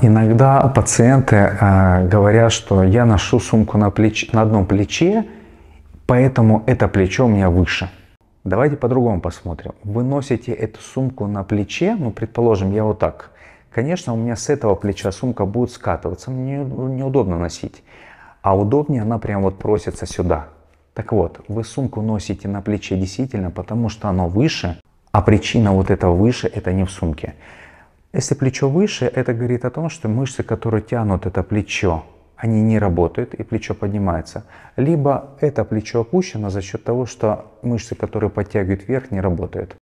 Иногда пациенты э, говорят, что я ношу сумку на, плеч... на одном плече, поэтому это плечо у меня выше. Давайте по-другому посмотрим. Вы носите эту сумку на плече, ну, предположим, я вот так. Конечно, у меня с этого плеча сумка будет скатываться, мне неудобно носить. А удобнее она прям вот просится сюда. Так вот, вы сумку носите на плече действительно, потому что оно выше, а причина вот этого выше, это не в сумке. Если плечо выше, это говорит о том, что мышцы, которые тянут это плечо, они не работают и плечо поднимается. Либо это плечо опущено за счет того, что мышцы, которые подтягивают вверх, не работают.